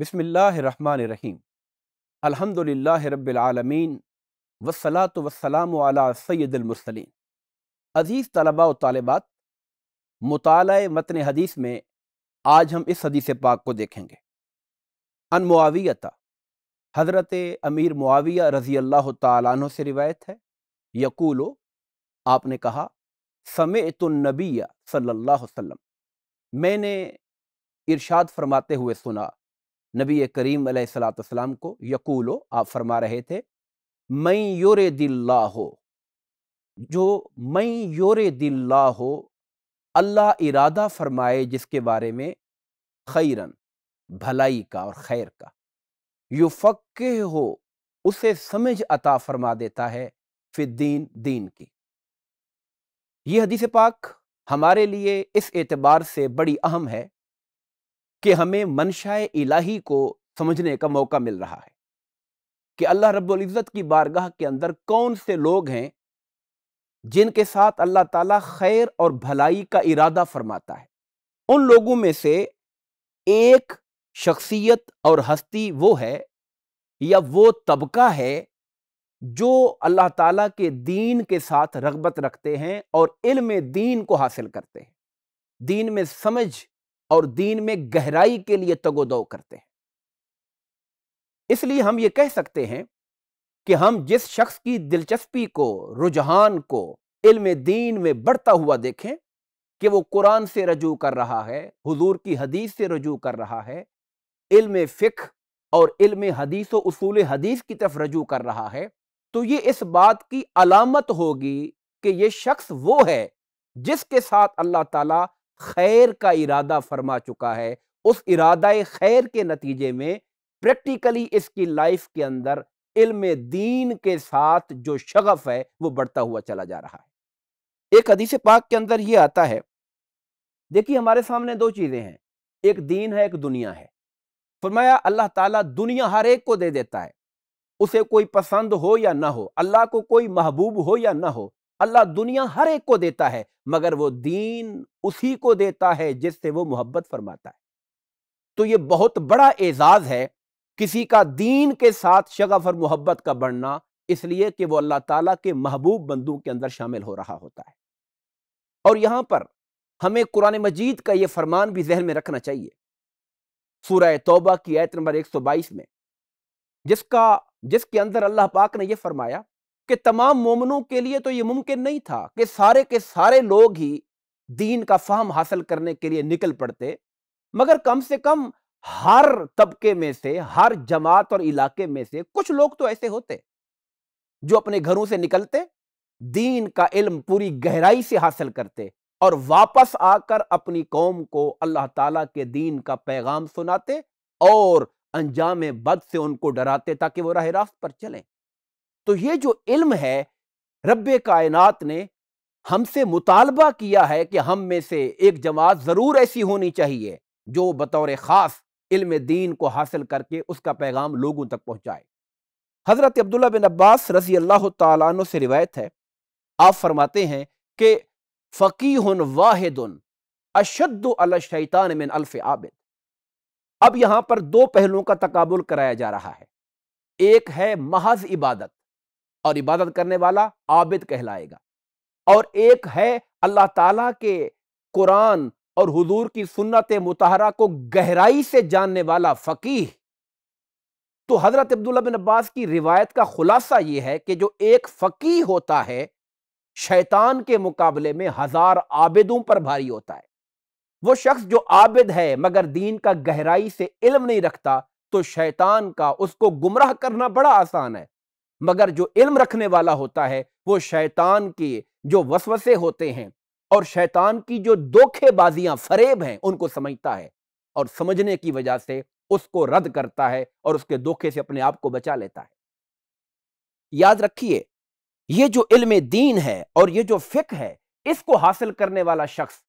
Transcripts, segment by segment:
बसमिल्लर अलहमदिल्ला रबालमीन वसलात वसलाम सैदुलमरसलिन अज़ीज़ तलबा व तालबात मताल मतन हदीस में आज हम इस हदीस पाक को देखेंगे अन हज़रत अमीर मुआविया रज़ी अल्लाह तु से रिवायत है यकूलो आपने कहा समय तो सल्लल्लाहु अलैहि वसल्लम मैंने इरशाद फरमाते हुए सुना नबी करीम सलाम को यकूलो आप फरमा रहे थे मई योर दिल्ला हो जो मई योर दिल्ला हो अल्लाह इरादा फरमाए जिसके बारे में खैरन भलाई का और खैर का यु फ़क् हो उसे समझ अता फरमा देता है फिर दीन दीन की ये हदीस पाक हमारे लिए इस एतबार से बड़ी अहम है कि हमें मनशाए इलाही को समझने का मौका मिल रहा है कि अल्लाह रब्ज़त की बारगाह के अंदर कौन से लोग हैं जिनके साथ अल्लाह ताला खैर और भलाई का इरादा फरमाता है उन लोगों में से एक शख्सियत और हस्ती वो है या वो तबका है जो अल्लाह ताला के दीन के साथ रगबत रखते हैं और इल्म दीन को हासिल करते हैं दीन में समझ और दीन में गहराई के लिए तगोद करते हैं इसलिए हम ये कह सकते हैं कि हम जिस शख्स की दिलचस्पी को रुझान को इल्म दीन में बढ़ता हुआ देखें कि वो कुरान से रजू कर रहा है हुजूर की हदीस से रजू कर रहा है इल्म फिक्र और इल्म हदीस उसूल हदीस की तरफ रजू कर रहा है तो ये इस बात की अलामत होगी कि ये शख्स वो है जिसके साथ अल्लाह ताला खैर का इरादा फरमा चुका है उस इरादा खैर के नतीजे में प्रैक्टिकली इसकी लाइफ के अंदर इल्म दीन के साथ जो शगफ है वो बढ़ता हुआ चला जा रहा है एक हदीस पाक के अंदर ये आता है देखिए हमारे सामने दो चीज़ें हैं एक दीन है एक दुनिया है फरमाया अल्लाह ताला दुनिया हर एक को दे देता है उसे कोई पसंद हो या ना हो अल्लाह को कोई महबूब हो या ना हो अल्लाह दुनिया हर एक को देता है मगर वो दीन उसी को देता है जिससे वो मोहब्बत फरमाता है तो ये बहुत बड़ा एजाज है किसी का दीन के साथ शगफ और मोहब्बत का बढ़ना इसलिए कि वो अल्लाह ताला के महबूब बंदू के अंदर शामिल हो रहा होता है और यहाँ पर हमें कुरान मजीद का ये फरमान भी जहन में रखना चाहिए सूर्य तोबा की आयत नंबर बाईस में जिसका जिसके अंदर अल्लाह पाक ने यह फरमाया कि तमाम मोमनों के लिए तो ये मुमकिन नहीं था कि सारे के सारे लोग ही दीन का फाहम हासिल करने के लिए निकल पड़ते मगर कम से कम हर तबके में से हर जमात और इलाके में से कुछ लोग तो ऐसे होते जो अपने घरों से निकलते दीन का इल्म पूरी गहराई से हासिल करते और वापस आकर अपनी कौम को अल्लाह ताला के दीन का पैगाम सुनाते और अंजाम बद से उनको डराते ताकि वो राह रास्त पर चलें तो ये जो इल्म है रब कायनात ने हमसे मुतालबा किया है कि हम में से एक जमात ज़रूर ऐसी होनी चाहिए जो बतौर ख़ास इल्म दीन को हासिल करके उसका पैगाम लोगों तक पहुँचाए हज़रत अब्दुल्ला बिन अब्बास रजी अल्लाह तु से रिवायत है आप फरमाते हैं कि फ़कीह वाहिद अशद अलशैतान मिन अल्फ आबिद अब यहां पर दो पहलुओं का तकाबुल कराया जा रहा है एक है महज इबादत और इबादत करने वाला आबिद कहलाएगा और एक है अल्लाह ताला के कुरान और हुजूर की सुन्नत मुतहरा को गहराई से जानने वाला फ़कीह तो हज़रत अब्दुल्ला बिन अब्बास की रिवायत का खुलासा यह है कि जो एक फ़कीह होता है शैतान के मुकाबले में हज़ार आबिदों पर भारी होता है वो शख्स जो आबिद है मगर दीन का गहराई से इल्म नहीं रखता तो शैतान का उसको गुमराह करना बड़ा आसान है मगर जो इल्म रखने वाला होता है वो शैतान के जो वसवसे होते हैं और शैतान की जो धोखेबाजियां फरेब हैं उनको समझता है और समझने की वजह से उसको रद्द करता है और उसके धोखे से अपने आप को बचा लेता है याद रखिए ये जो इल्म दीन है और ये जो फिक है इसको हासिल करने वाला शख्स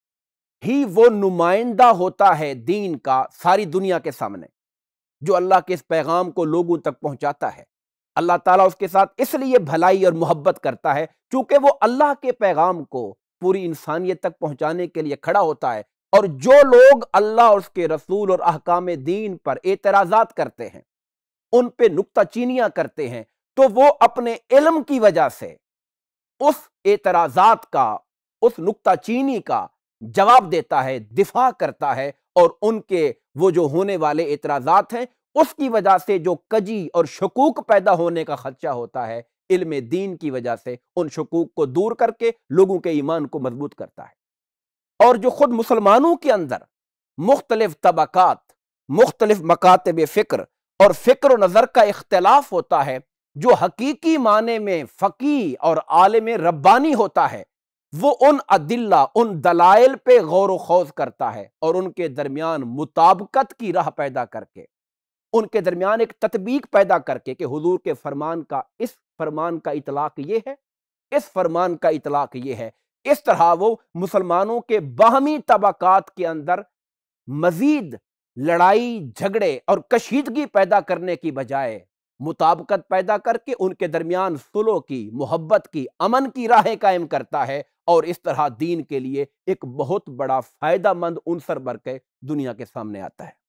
ही वो नुमाइंदा होता है दीन का सारी दुनिया के सामने जो अल्लाह के इस पैगाम को लोगों तक पहुंचाता है अल्लाह ताला उसके साथ इसलिए भलाई और मोहब्बत करता है क्योंकि वो अल्लाह के पैगाम को पूरी इंसानियत तक पहुंचाने के लिए खड़ा होता है और जो लोग अल्लाह और उसके रसूल और अहकाम दीन पर एतराज़ात करते हैं उन पर नुकता चीनियाँ करते हैं तो वो अपने इलम की वजह से उस एतराज़ात का उस नुकता चीनी का जवाब देता है दिफा करता है और उनके वो जो होने वाले एतराज़ात हैं उसकी वजह से जो कजी और शकूक पैदा होने का खदशा होता है इल्म दीन की वजह से उन शकूक को दूर करके लोगों के ईमान को मजबूत करता है और जो खुद मुसलमानों के अंदर मुख्तलिफ तबक़ात मुख्तलिफ मकातब फ़िक्र और फ़िक्र नज़र का इख्तलाफ होता है जो हकीकी माने में फ़की और आलम रब्बानी होता है वो उन अदिल्ला उन दलाइल पे गौर खौज करता है और उनके दरमियान मुताबकत की राह पैदा करके उनके दरमियान एक तत्बीक पैदा करके कि हजूर के फरमान का इस फरमान का इतलाक ये है इस फरमान का इतलाक ये है इस तरह वो मुसलमानों के बाहमी तबकात के अंदर मजीद लड़ाई झगड़े और कशीदगी पैदा करने की बजाय मुताबकत पैदा करके उनके दरमियान सुलो की मोहब्बत की अमन की राहें कायम करता है और इस तरह दीन के लिए एक बहुत बड़ा फ़ायदा मंद उनसर बरके के दुनिया के सामने आता है